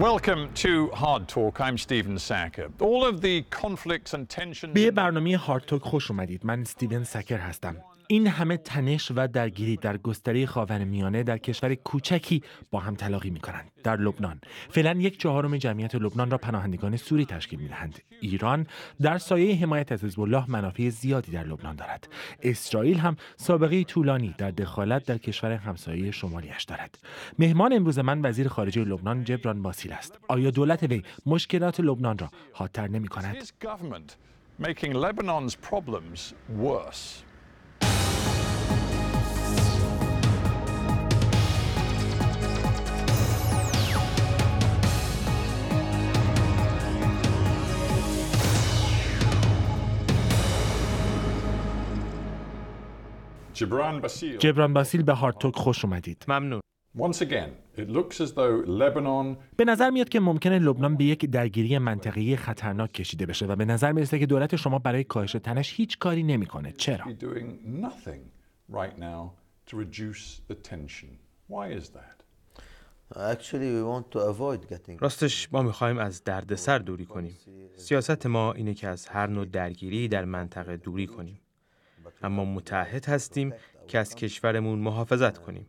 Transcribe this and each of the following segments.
Welcome to Hard Talk. I'm Stephen Sacker. All of the conflicts and tensions... به برنامه هارد تاک خوش اومدید. من استیون ساکر هستم. این همه تنش و درگیری در گستره میانه در کشور کوچکی با هم تلاقی می کنند در لبنان فعلا یک چهارم جمعیت لبنان را پناهندگان سوری تشکیل می دهند ایران در سایه حمایت از حزب الله منافع زیادی در لبنان دارد اسرائیل هم سابقه طولانی در دخالت در کشور همسایه شمالیش دارد مهمان امروز من وزیر خارجه لبنان جبران باسیل است آیا دولت وی مشکلات لبنان را خاطر نمی کند؟ جبران باسیل به هارتوک خوش اومدید ممنون به نظر میاد که ممکنه لبنان به یک درگیری منطقی خطرناک کشیده بشه و به نظر میرسه که دولت شما برای کاهش تنش هیچ کاری نمیکنه چرا راستش ما میخواهیم از دردسر دوری کنیم سیاست ما اینه که از هر نوع درگیری در منطقه دوری کنیم اما متعهد هستیم که از کشورمون محافظت کنیم.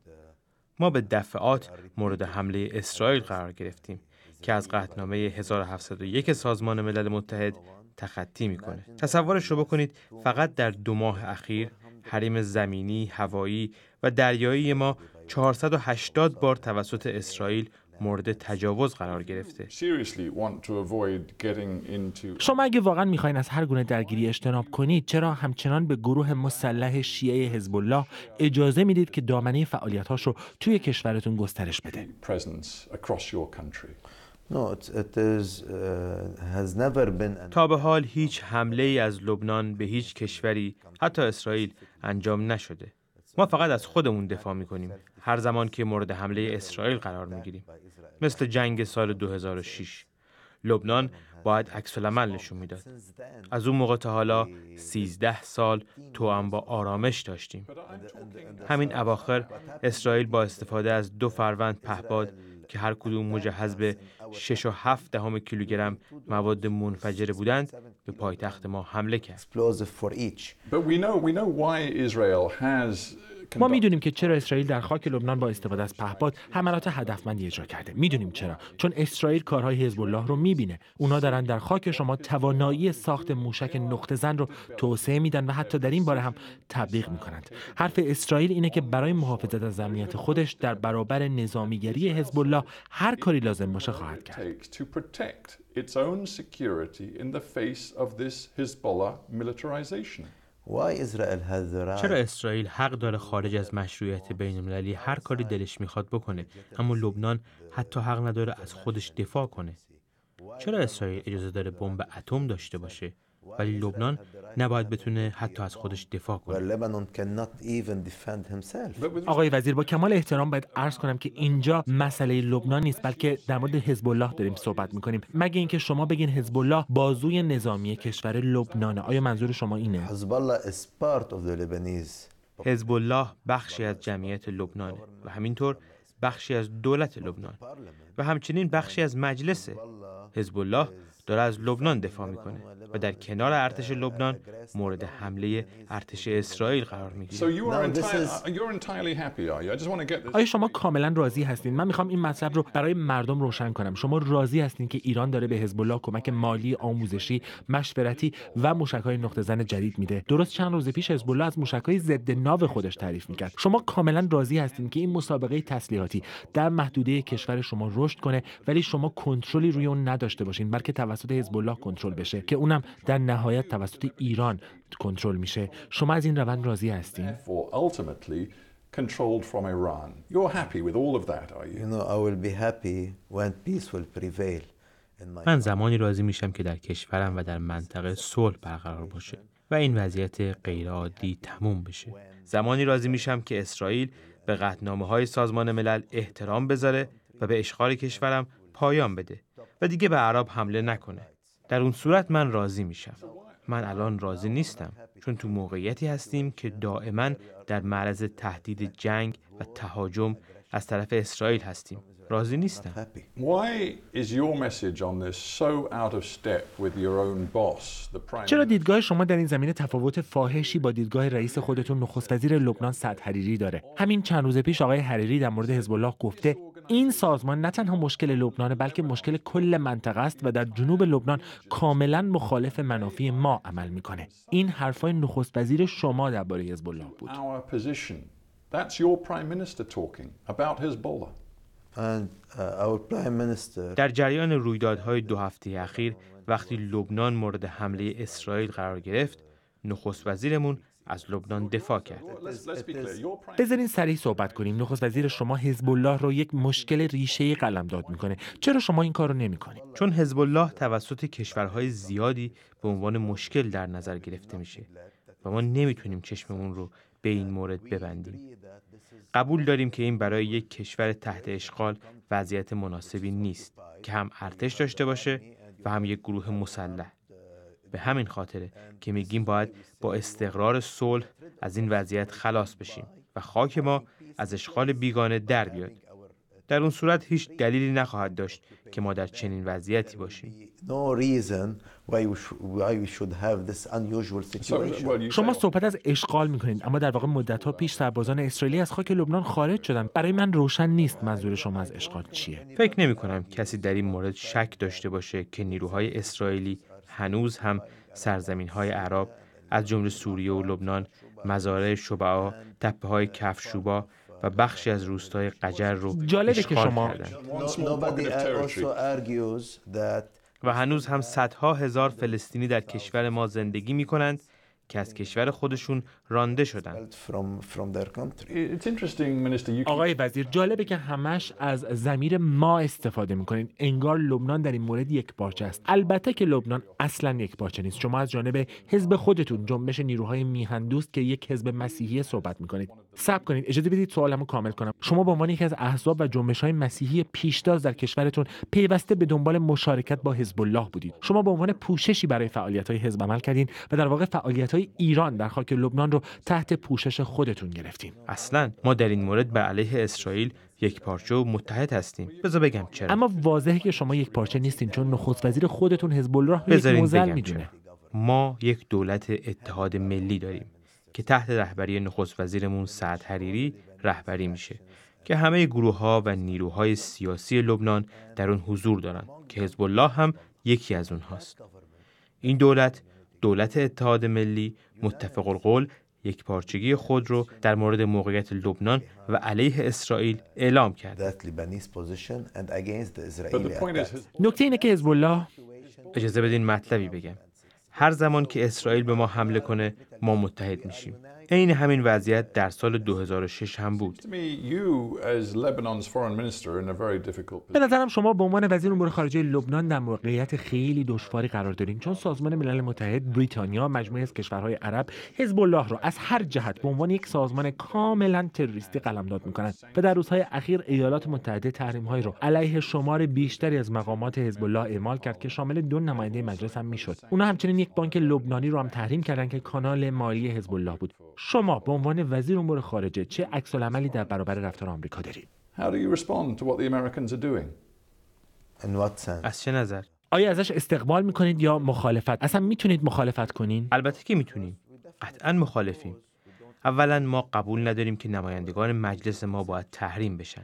ما به دفعات مورد حمله اسرائیل قرار گرفتیم که از قطنامه 1701 سازمان ملل متحد تخطی میکنه. تصورش رو بکنید فقط در دو ماه اخیر حریم زمینی، هوایی و دریایی ما 480 بار توسط اسرائیل مورد تجاوز قرار گرفته شما اگه واقعا میخواین از هر گونه درگیری اجتناب کنید چرا همچنان به گروه مسلح شیعه حزب الله اجازه میدید که دامنه فعالیتاش رو توی کشورتون گسترش بده uh, تا به حال هیچ حمله ای از لبنان به هیچ کشوری حتی اسرائیل انجام نشده ما فقط از خودمون دفاع میکنیم. هر زمان که مورد حمله اسرائیل قرار میگیریم، مثل جنگ سال 2006 لبنان باید عکس العمل نشون میداد از اون موقع تا حالا 13 سال هم با آرامش داشتیم همین اواخر اسرائیل با استفاده از دو فروند پهپاد که هر کدوم مجهز به 6 و 7 دهم کیلوگرم مواد منفجره بودند به پایتخت ما حمله کرد. ما میدونیم که چرا اسرائیل در خاک لبنان با استفاده از پهپاد حملات هدفمندی اجرا کرده میدونیم چرا چون اسرائیل کارهای حزب الله رو میبینه اونا دارن در خاک شما توانایی ساخت موشک نقطه زن رو توسعه میدن و حتی در این باره هم تبلیغ میکنند حرف اسرائیل اینه که برای محافظت از امنیت خودش در برابر نظامیگری حزب الله هر کاری لازم باشه خواهد کرد چرا اسرائیل حق داره خارج از مشروعیت بین المللی هر کاری دلش میخواد بکنه اما لبنان حتی حق نداره از خودش دفاع کنه چرا اسرائیل اجازه داره بمب اتم داشته باشه ولی لبنان نباید بتونه حتی از خودش دفاع کنه آقای وزیر با کمال احترام باید عرض کنم که اینجا مسئله لبنان نیست بلکه در مورد حزب الله داریم صحبت میکنیم مگه اینکه شما بگین حزب الله بازوی نظامی کشور لبنانه آیا منظور شما اینه حزب الله بخشی از جمعیت لبنانه و همینطور بخشی از دولت لبنان و همچنین بخشی از مجلس حزب الله داره از لبنان دفاع میکنه و در کنار ارتش لبنان مورد حمله ارتش اسرائیل قرار میگیره uh, آیا شما کاملا راضی هستین من میخوام این مطلب رو برای مردم روشن کنم شما راضی هستین که ایران داره به حزب الله کمک مالی آموزشی مشورتی و موشکهای نقطه زن جدید میده درست چند روز پیش حزب الله از موشکهای ضد ناو خودش تعریف میکرد شما کاملا راضی هستین که این مسابقه تسلیحاتی در محدوده کشور شما رشد کنه ولی شما کنترلی روی اون نداشته باشین بلکه توسط توسط حزب الله کنترل بشه که اونم در نهایت توسط ایران کنترل میشه شما از این روند راضی هستین controlled from Iran. happy with all of that, are you? من زمانی راضی میشم که در کشورم و در منطقه صلح برقرار باشه و این وضعیت غیرعادی تموم بشه. زمانی راضی میشم که اسرائیل به قطنامه های سازمان ملل احترام بذاره و به اشغال کشورم پایان بده و دیگه به عرب حمله نکنه در اون صورت من راضی میشم من الان راضی نیستم چون تو موقعیتی هستیم که دائما در معرض تهدید جنگ و تهاجم از طرف اسرائیل هستیم راضی نیستم چرا دیدگاه شما در این زمینه تفاوت فاحشی با دیدگاه رئیس خودتون نخست وزیر لبنان سعد حریری داره همین چند روز پیش آقای حریری در مورد حزب الله گفته این سازمان نه تنها مشکل لبنان بلکه مشکل کل منطقه است و در جنوب لبنان کاملا مخالف منافی ما عمل میکنه این حرفای نخست وزیر شما درباره حزب الله بود uh, در جریان رویدادهای دو هفته اخیر وقتی لبنان مورد حمله اسرائیل قرار گرفت نخست وزیرمون از لبنان دفاع کرد بذارین سریع صحبت کنیم نخست وزیر شما حزب الله رو یک مشکل ریشه قلمداد میکنه چرا شما این کارو نمیکنید چون حزب الله توسط کشورهای زیادی به عنوان مشکل در نظر گرفته میشه و ما نمیتونیم چشممون رو به این مورد ببندیم قبول داریم که این برای یک کشور تحت اشغال وضعیت مناسبی نیست که هم ارتش داشته باشه و هم یک گروه مسلح به همین خاطره که میگیم باید با استقرار صلح از این وضعیت خلاص بشیم و خاک ما از اشغال بیگانه در بیاد در اون صورت هیچ دلیلی نخواهد داشت که ما در چنین وضعیتی باشیم شما صحبت از اشغال میکنید اما در واقع مدت ها پیش سربازان اسرائیلی از خاک لبنان خارج شدن برای من روشن نیست منظور شما از اشغال چیه فکر نمی کنم کسی در این مورد شک داشته باشه که نیروهای اسرائیلی هنوز هم سرزمین های عرب از جمله سوریه و لبنان مزارع شبعا تپه های کفشوبا و بخشی از روستای قجر رو جالب که شما و هنوز هم صدها هزار فلسطینی در کشور ما زندگی می کنند که از کشور خودشون رانده شدن آقای وزیر جالبه که همش از زمیر ما استفاده میکنین انگار لبنان در این مورد یک پارچه است البته که لبنان اصلا یک پارچه نیست شما از جانب حزب خودتون جنبش نیروهای میهندوست که یک حزب مسیحی صحبت میکنید صبر کنید اجازه بدید سوالمو کامل کنم شما به عنوان یکی از احزاب و جنبش های مسیحی پیشتاز در کشورتون پیوسته به دنبال مشارکت با حزب الله بودید شما به عنوان پوششی برای فعالیت های حزب عمل کردین و در واقع فعالیت های ایران در خاک لبنان رو تحت پوشش خودتون گرفتیم اصلا ما در این مورد بر علیه اسرائیل یک پارچه و متحد هستیم بذار بگم چرا اما واضحه که شما یک پارچه نیستین چون نخست وزیر خودتون حزب الله یک موزل میدونه ما یک دولت اتحاد ملی داریم که تحت رهبری نخست وزیرمون سعد حریری رهبری میشه که همه گروه ها و نیروهای سیاسی لبنان در اون حضور دارند که حزب الله هم یکی از اونهاست این دولت دولت اتحاد ملی متفق القول یک پارچگی خود رو در مورد موقعیت لبنان و علیه اسرائیل اعلام کرد. نکته اینه که اجازه بدین مطلبی بگم. هر زمان که اسرائیل به ما حمله کنه ما متحد میشیم. عین همین وضعیت در سال 2006 هم بود. به نظرم شما به عنوان وزیر امور خارجه لبنان در موقعیت خیلی دشواری قرار دارین چون سازمان ملل متحد بریتانیا مجموعه از کشورهای عرب حزب الله را از هر جهت به عنوان یک سازمان کاملا تروریستی قلمداد میکنند و در روزهای اخیر ایالات متحده تحریمهایی رو علیه شمار بیشتری از مقامات حزب الله اعمال کرد که شامل دو نماینده مجلس هم میشد. اونا همچنین یک بانک لبنانی رو هم تحریم کردن که کانال مالی حزب الله بود. شما به عنوان وزیر امور خارجه چه عکس عملی در برابر رفتار آمریکا دارید؟ از چه نظر؟ آیا ازش استقبال میکنید یا مخالفت؟ اصلا میتونید مخالفت کنین؟ البته که میتونیم. قطعا مخالفیم. اولا ما قبول نداریم که نمایندگان مجلس ما باید تحریم بشن.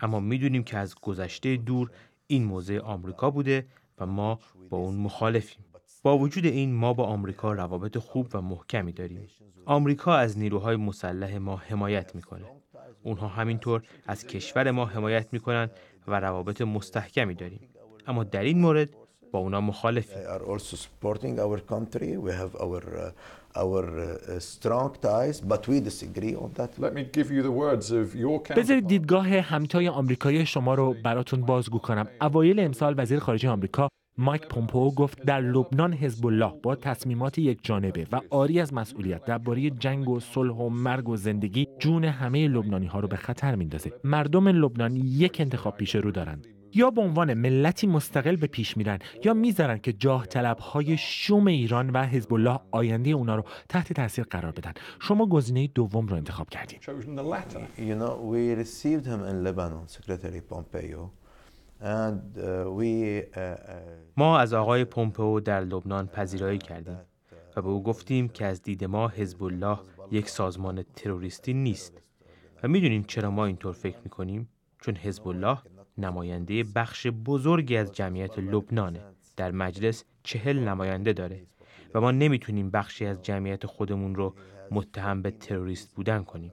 اما میدونیم که از گذشته دور این موضع آمریکا بوده و ما با اون مخالفیم. با وجود این ما با آمریکا روابط خوب و محکمی داریم. آمریکا از نیروهای مسلح ما حمایت میکنه. اونها همینطور از کشور ما حمایت میکنن و روابط مستحکمی داریم. اما در این مورد با اونا مخالفیم. Uh, uh, بذارید دیدگاه همتای آمریکایی شما رو براتون بازگو کنم. اوایل امسال وزیر خارجه آمریکا مایک پومپو گفت در لبنان حزب الله با تصمیمات یک جانبه و آری از مسئولیت درباره جنگ و صلح و مرگ و زندگی جون همه لبنانی ها رو به خطر میندازه مردم لبنان یک انتخاب پیش رو دارند یا به عنوان ملتی مستقل به پیش میرن یا میذارن که جاه طلب های شوم ایران و حزب الله آینده اونا رو تحت تاثیر قرار بدن شما گزینه دوم رو انتخاب کردید Uh, uh, uh, ما از آقای پومپو در لبنان پذیرایی کردیم و به او گفتیم که از دید ما حزب الله یک سازمان تروریستی نیست و میدونیم چرا ما اینطور فکر میکنیم چون حزب الله نماینده بخش بزرگی از جمعیت لبنانه در مجلس چهل نماینده داره و ما نمیتونیم بخشی از جمعیت خودمون رو متهم به تروریست بودن کنیم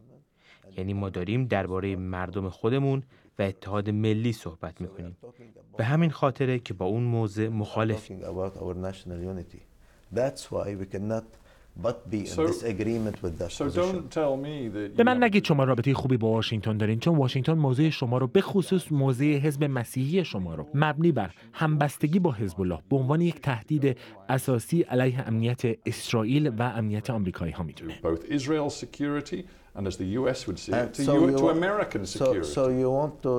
یعنی ما داریم درباره مردم خودمون و اتحاد ملی صحبت میکنیم به همین خاطره که با اون موضع مخالفیم به من نگید شما رابطه خوبی با واشنگتن دارین چون واشنگتن موضع شما رو به خصوص موضع حزب مسیحی شما رو مبنی بر همبستگی با حزب الله به عنوان یک تهدید اساسی علیه امنیت اسرائیل و امنیت آمریکایی ها میدونه and as the US would uh, to, to American security. So, so you want to,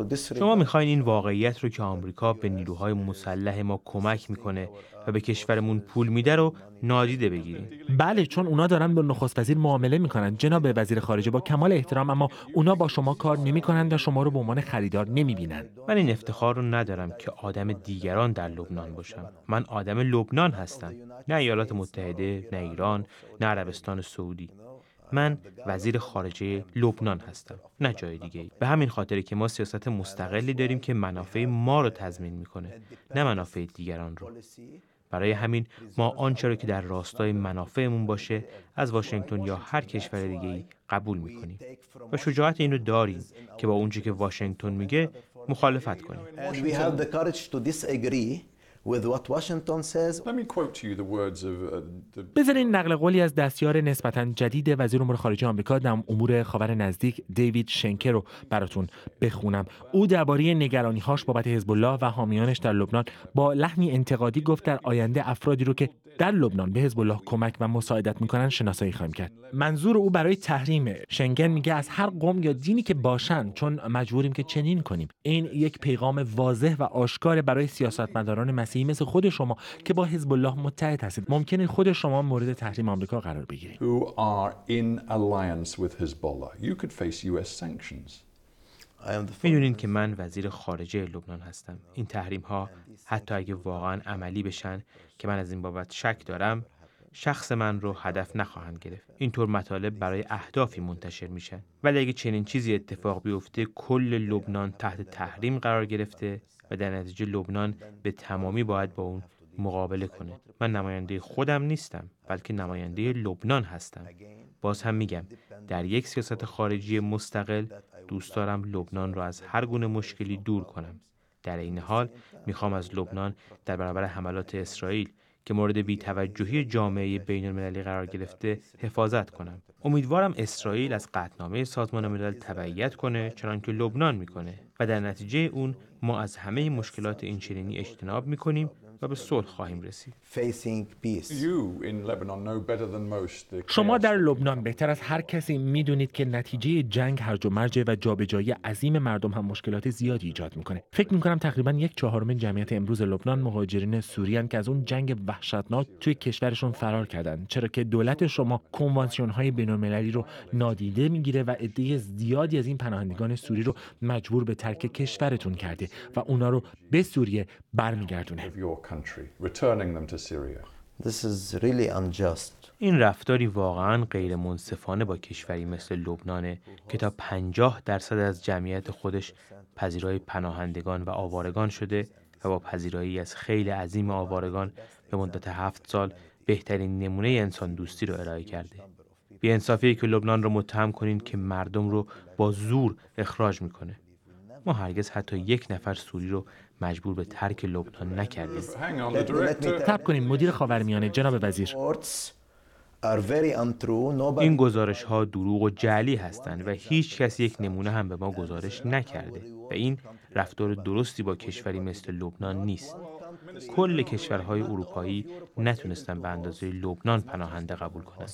uh, to شما میخواین این واقعیت رو که آمریکا به نیروهای مسلح ما کمک میکنه و به کشورمون پول میده رو نادیده بگیریم بله چون اونا دارن به نخست وزیر معامله میکنن جناب وزیر خارجه با کمال احترام اما اونا با شما کار نمیکنن و شما رو به عنوان خریدار نمیبینن من این افتخار رو ندارم که آدم دیگران در لبنان باشم من آدم لبنان هستم نه ایالات متحده نه ایران نه عربستان سعودی من وزیر خارجه لبنان هستم نه جای دیگه به همین خاطر که ما سیاست مستقلی داریم که منافع ما رو تضمین میکنه نه منافع دیگران رو برای همین ما آنچه را که در راستای منافعمون باشه از واشنگتن یا هر کشور دیگه ای قبول میکنیم و شجاعت اینو داریم که با اونچه که واشنگتن میگه مخالفت کنیم Washington بذارین نقل قولی از دستیار نسبتا جدید وزیر امور خارجه آمریکا در امور خاور نزدیک دیوید شنکر رو براتون بخونم. او درباره نگرانی‌هاش بابت حزب الله و حامیانش در لبنان با لحنی انتقادی گفت در آینده افرادی رو که در لبنان به حزب الله کمک و مساعدت میکنن شناسایی خواهیم کرد منظور او برای تحریم شنگن میگه از هر قوم یا دینی که باشن چون مجبوریم که چنین کنیم این یک پیغام واضح و آشکار برای سیاستمداران مسیحی مثل خود شما که با حزب الله متحد هستید ممکنه خود شما مورد تحریم آمریکا قرار بگیرید میدونین که من وزیر خارجه لبنان هستم این تحریم ها حتی اگه واقعا عملی بشن که من از این بابت شک دارم شخص من رو هدف نخواهند گرفت اینطور مطالب برای اهدافی منتشر میشن ولی اگه چنین چیزی اتفاق بیفته کل لبنان تحت تحریم قرار گرفته و در نتیجه لبنان به تمامی باید با اون مقابله کنه من نماینده خودم نیستم بلکه نماینده لبنان هستم باز هم میگم در یک سیاست خارجی مستقل دوست دارم لبنان را از هر گونه مشکلی دور کنم در این حال میخوام از لبنان در برابر حملات اسرائیل که مورد بیتوجهی جامعه بین المللی قرار گرفته حفاظت کنم. امیدوارم اسرائیل از قطنامه سازمان ملل تبعیت کنه چنان که لبنان میکنه و در نتیجه اون ما از همه مشکلات این اجتناب میکنیم و به صلح خواهیم رسید شما در لبنان بهتر از هر کسی میدونید که نتیجه جنگ هرج و مرج و جابجایی عظیم مردم هم مشکلات زیادی ایجاد میکنه فکر میکنم تقریبا یک چهارم جمعیت امروز لبنان مهاجرین سوریان که از اون جنگ وحشتناک توی کشورشون فرار کردن چرا که دولت شما کنوانسیون های المللی رو نادیده میگیره و عده زیادی از این پناهندگان سوری رو مجبور به ترک کشورتون کرده و اونا رو به سوریه برمیگردونه This really این رفتاری واقعا غیر منصفانه با کشوری مثل لبنانه که تا 50 درصد از جمعیت خودش پذیرای پناهندگان و آوارگان شده و با پذیرایی از خیلی عظیم آوارگان به مدت هفت سال بهترین نمونه انسان دوستی رو ارائه کرده. بی انصافیه که لبنان رو متهم کنین که مردم رو با زور اخراج میکنه. ما هرگز حتی یک نفر سوری رو مجبور به ترک لبنان نکردیم تب کنیم مدیر خاورمیانه جناب وزیر این گزارش ها دروغ و جعلی هستند و هیچ کس یک نمونه هم به ما گزارش نکرده و این رفتار درستی با کشوری مثل لبنان نیست کل کشورهای اروپایی نتونستن به اندازه لبنان پناهنده قبول کنند.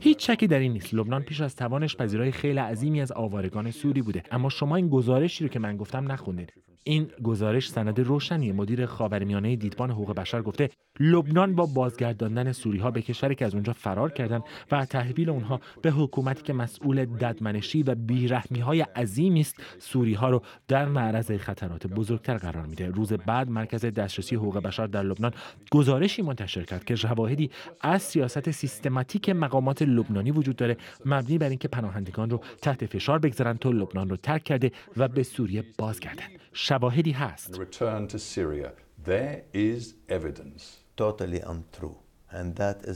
هیچ شکی در این نیست. لبنان پیش از توانش پذیرای خیلی عظیمی از آوارگان سوری بوده. اما شما این گزارشی رو که من گفتم نخوندید. این گزارش سند روشنی مدیر خاورمیانه دیدبان حقوق بشر گفته لبنان با بازگرداندن سوری ها به کشوری که از اونجا فرار کردند و تحویل اونها به حکومتی که مسئول ددمنشی و بیرحمی های عظیمی است سوری ها رو در معرض خطرات بزرگتر قرار میده روز بعد مرکز دسترسی حقوق بشر در لبنان گزارشی منتشر کرد که شواهدی از سیاست سیستماتیک مقامات لبنانی وجود داره مبنی بر اینکه پناهندگان رو تحت فشار بگذارن تا لبنان رو ترک کرده و به سوریه بازگردند شواهدی هست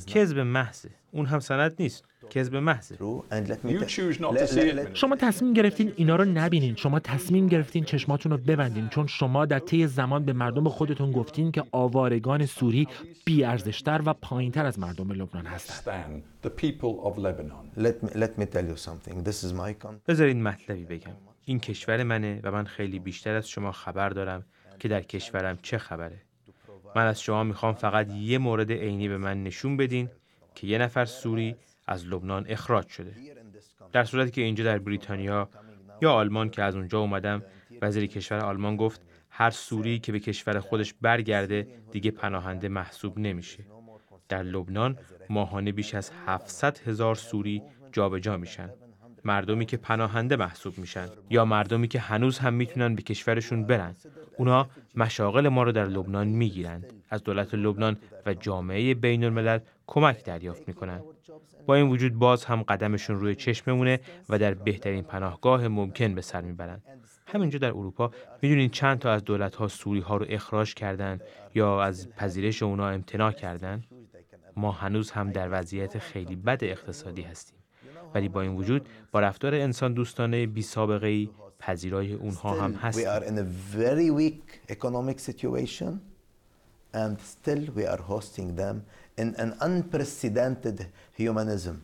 کذب محضه اون هم سند نیست کذب محض شما تصمیم گرفتین اینا رو نبینین شما تصمیم گرفتین چشماتون رو ببندین چون شما در طی زمان به مردم خودتون گفتین که آوارگان سوری بیارزشتر و پایینتر از مردم لبنان هستند بذارین مطلبی بگم این کشور منه و من خیلی بیشتر از شما خبر دارم که در کشورم چه خبره من از شما میخوام فقط یه مورد عینی به من نشون بدین که یه نفر سوری از لبنان اخراج شده در صورتی که اینجا در بریتانیا یا آلمان که از اونجا اومدم وزیر کشور آلمان گفت هر سوری که به کشور خودش برگرده دیگه پناهنده محسوب نمیشه در لبنان ماهانه بیش از 700 هزار سوری جابجا جا میشن مردمی که پناهنده محسوب میشن یا مردمی که هنوز هم میتونن به کشورشون برن اونا مشاغل ما رو در لبنان میگیرند از دولت لبنان و جامعه بین الملل کمک دریافت میکنن با این وجود باز هم قدمشون روی چشممونه و در بهترین پناهگاه ممکن به سر میبرن همینجا در اروپا میدونین چند تا از دولت ها سوری ها رو اخراج کردن یا از پذیرش اونا امتناع کردن ما هنوز هم در وضعیت خیلی بد اقتصادی هستیم ولی با این وجود با رفتار انسان دوستانه بی سابقه ای پذیرای اونها هم هست. and still we are hosting them in an unprecedented humanism.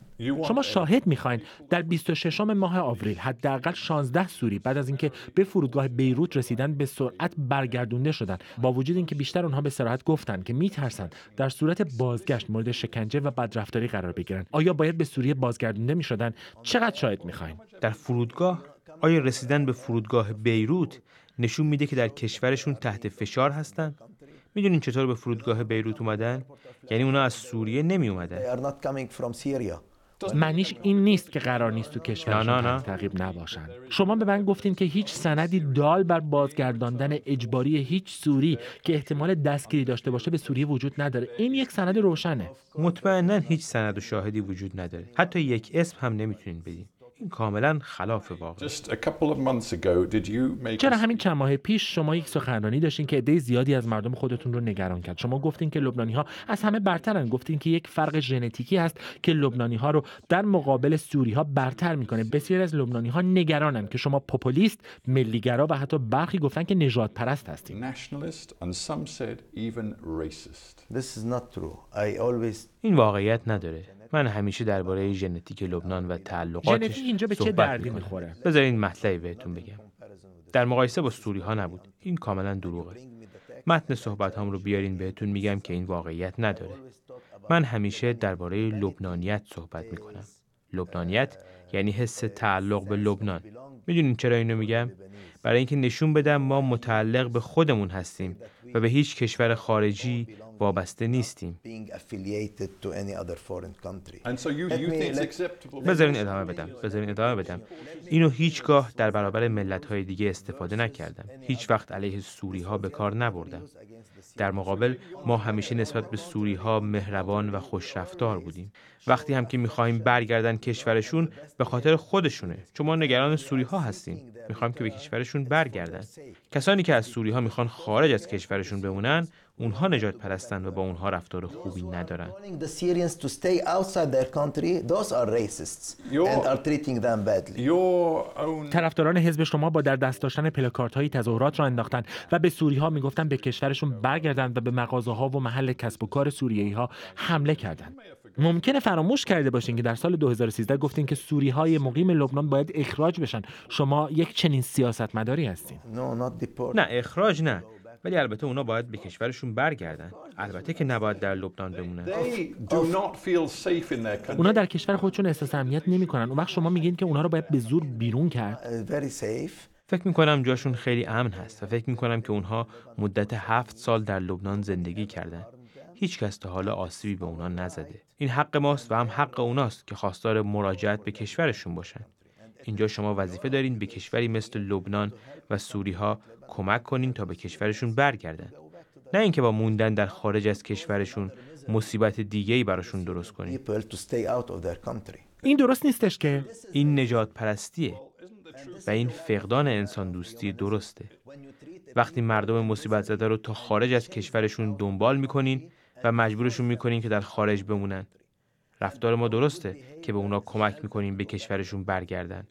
شما شاهد میخواین در 26 ماه آوریل حداقل 16 سوری بعد از اینکه به فرودگاه بیروت رسیدن به سرعت برگردونده شدن با وجود اینکه بیشتر آنها به سراحت گفتند که میترسن در صورت بازگشت مورد شکنجه و بدرفتاری قرار بگیرند آیا باید به سوریه بازگردونده میشدن چقدر شاهد میخواین در فرودگاه آیا رسیدن به فرودگاه بیروت نشون میده که در کشورشون تحت فشار هستند میدونین چطور به فرودگاه بیروت اومدن یعنی اونا از سوریه نمی اومدن معنیش این نیست که قرار نیست تو کشور تعقیب نباشن شما به من گفتین که هیچ سندی دال بر بازگرداندن اجباری هیچ سوری که احتمال دستگیری داشته باشه به سوریه وجود نداره این یک سند روشنه مطمئنا هیچ سند و شاهدی وجود نداره حتی یک اسم هم نمیتونین بدین کاملا خلاف واقع چرا همین چند ماه پیش شما یک سخنرانی داشتین که عده زیادی از مردم خودتون رو نگران کرد شما گفتین که لبنانی ها از همه برترن گفتین که یک فرق ژنتیکی هست که لبنانی ها رو در مقابل سوری ها برتر میکنه بسیاری از لبنانی ها نگرانن که شما پوپولیست، ملیگرا و حتی برخی گفتن که نجات پرست هستین این واقعیت نداره من همیشه درباره ژنتیک لبنان و تعلقاتش اینجا به چه دردی میخوره بذار این مطلعی بهتون بگم در مقایسه با سوری ها نبود این کاملا دروغه متن صحبت هم رو بیارین بهتون میگم که این واقعیت نداره من همیشه درباره لبنانیت صحبت میکنم لبنانیت یعنی حس تعلق به لبنان میدونین چرا اینو میگم برای اینکه نشون بدم ما متعلق به خودمون هستیم و به هیچ کشور خارجی وابسته نیستیم بذارین ادامه بدم بذارین ادامه بدم اینو هیچگاه در برابر ملت های دیگه استفاده نکردم هیچ وقت علیه سوری ها به کار نبردم در مقابل ما همیشه نسبت به سوری ها مهربان و خوشرفتار بودیم وقتی هم که میخواهیم برگردن کشورشون به خاطر خودشونه چون ما نگران سوری ها هستیم میخوایم که به کشورشون برگردن کسانی که از سوری ها میخوان خارج از کشورشون بمونن اونها نجات پرستن و با اونها رفتار خوبی ندارن طرفداران حزب شما با در دست داشتن پلاکارت های تظاهرات را انداختن و به سوری ها میگفتن به کشورشون برگردن و به مغازه ها و محل کسب و کار سوریه ها حمله کردند ممکنه فراموش کرده باشین که در سال 2013 گفتین که سوری های مقیم لبنان باید اخراج بشن شما یک چنین سیاست مداری هستین نه اخراج نه ولی البته اونا باید به کشورشون برگردن البته که نباید در لبنان بمونن اونا در کشور خودشون احساس امنیت نمیکنن اون وقت شما میگین که اونا رو باید به زور بیرون کرد uh, فکر میکنم جاشون خیلی امن هست و فکر کنم که اونها مدت هفت سال در لبنان زندگی کردن هیچ کس تا حالا آسیبی به اونا نزده این حق ماست و هم حق اوناست که خواستار مراجعت به کشورشون باشن اینجا شما وظیفه دارین به کشوری مثل لبنان و سوریها کمک کنین تا به کشورشون برگردن نه اینکه با موندن در خارج از کشورشون مصیبت دیگه ای براشون درست کنین این درست نیستش که این نجات پرستیه و این فقدان انسان دوستی درسته وقتی مردم مصیبت زده رو تا خارج از کشورشون دنبال میکنین و مجبورشون میکنین که در خارج بمونن رفتار ما درسته که به اونا کمک میکنیم به کشورشون برگردن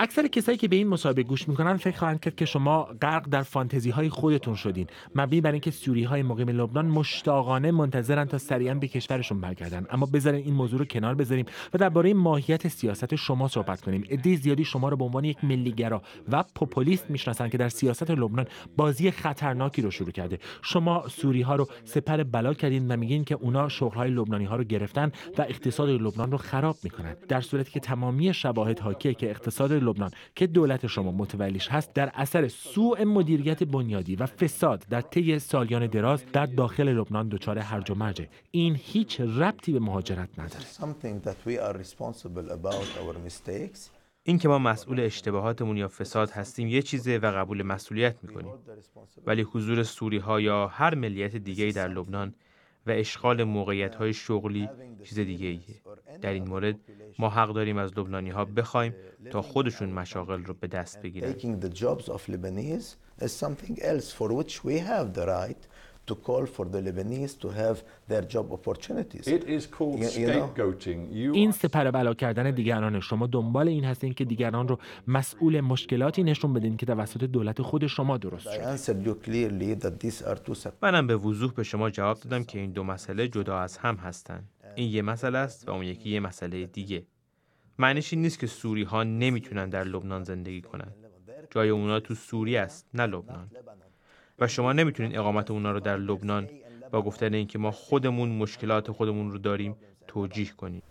اکثر کسایی که به این مصاحبه گوش میکنن فکر خواهند کرد که شما غرق در فانتزی های خودتون شدین مبنی بر اینکه سوری های مقیم لبنان مشتاقانه منتظرن تا سریعا به کشورشون برگردن اما بذارین این موضوع رو کنار بذاریم و درباره ماهیت سیاست شما صحبت کنیم عده زیادی شما رو به عنوان یک ملیگرا و پوپولیست میشناسن که در سیاست لبنان بازی خطرناکی رو شروع کرده شما سوری ها رو سپر بلا کردین و میگین که اونا شغل های لبنانی ها رو گرفتن و اقتصاد لبنان رو خراب میکنن در صورتی که تمامی شواهد حاکیه که اقتصاد لبنان که دولت شما متولیش هست در اثر سوء مدیریت بنیادی و فساد در طی سالیان دراز در داخل لبنان دچار هرج و مرجه این هیچ ربطی به مهاجرت نداره این که ما مسئول اشتباهاتمون یا فساد هستیم یه چیزه و قبول مسئولیت میکنیم ولی حضور سوری ها یا هر ملیت دیگه در لبنان و اشغال موقعیت های شغلی چیز دیگه در این مورد ما حق داریم از لبنانی ها بخوایم تا خودشون مشاغل رو به دست بگیرن. to call for the Lebanese این سپر بلا کردن دیگران شما دنبال این هستین که دیگران رو مسئول مشکلاتی نشون بدین که توسط دولت خود شما درست شده. منم به وضوح به شما جواب دادم که این دو مسئله جدا از هم هستند. این یه مسئله است و اون یکی یه مسئله دیگه. معنیش این نیست که سوری ها نمیتونن در لبنان زندگی کنند. جای اونا تو سوری است نه لبنان. و شما نمیتونید اقامت اونا رو در لبنان با گفتن اینکه ما خودمون مشکلات خودمون رو داریم توجیه کنید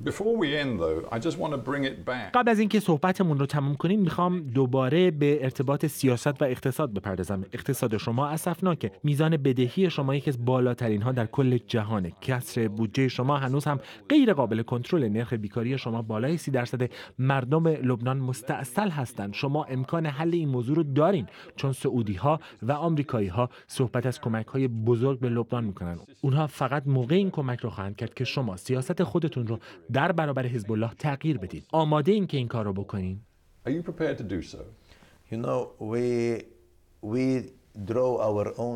قبل از اینکه صحبتمون رو تموم کنیم میخوام دوباره به ارتباط سیاست و اقتصاد بپردازم اقتصاد شما اسفناکه میزان بدهی شما یکی از بالاترین ها در کل جهان کسر بودجه شما هنوز هم غیر قابل کنترل نرخ بیکاری شما بالای سی درصد مردم لبنان مستاصل هستند شما امکان حل این موضوع رو دارین چون سعودی ها و آمریکایی ها صحبت از کمک های بزرگ به لبنان میکنن اونها فقط موقع این کمک رو خواهند کرد که شما سیاست خودتون رو در برابر حزب الله تغییر بدید آماده این که این کار رو بکنین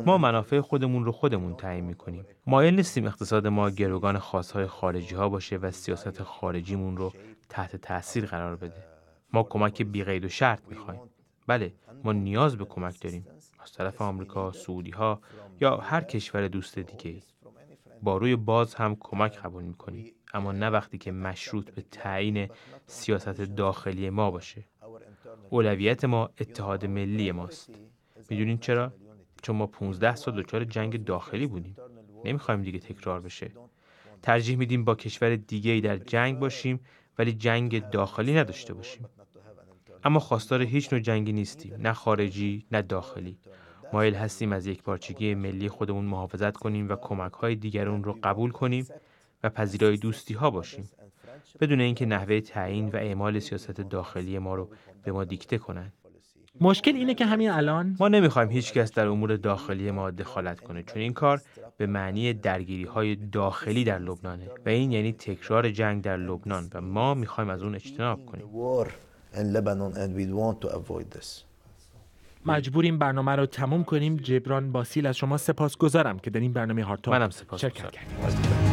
ما منافع خودمون رو خودمون تعیین میکنیم مایل نیستیم اقتصاد ما گروگان خاصهای خارجی ها باشه و سیاست خارجیمون رو تحت تاثیر قرار بده ما کمک بیقید و شرط میخوایم بله ما نیاز به کمک داریم از طرف آمریکا سعودی ها یا هر کشور دوست دیگه با روی باز هم کمک قبول میکنیم اما نه وقتی که مشروط به تعیین سیاست داخلی ما باشه اولویت ما اتحاد ملی ماست میدونین چرا چون ما 15 سال دچار جنگ داخلی بودیم نمیخوایم دیگه تکرار بشه ترجیح میدیم با کشور دیگه در جنگ باشیم ولی جنگ داخلی نداشته باشیم اما خواستار هیچ نوع جنگی نیستیم نه خارجی نه داخلی مایل هستیم از یک پارچگی ملی خودمون محافظت کنیم و کمک های دیگرون رو قبول کنیم و پذیرای دوستی ها باشیم بدون اینکه نحوه تعیین و اعمال سیاست داخلی ما رو به ما دیکته کنند مشکل اینه که همین الان ما نمیخوایم کس در امور داخلی ما دخالت کنه چون این کار به معنی درگیری های داخلی در لبنانه و این یعنی تکرار جنگ در لبنان و ما میخوایم از اون اجتناب کنیم مجبوریم برنامه رو تموم کنیم جبران باسیل از شما سپاس گذارم که در این برنامه هارتاک منم سپاس شرکت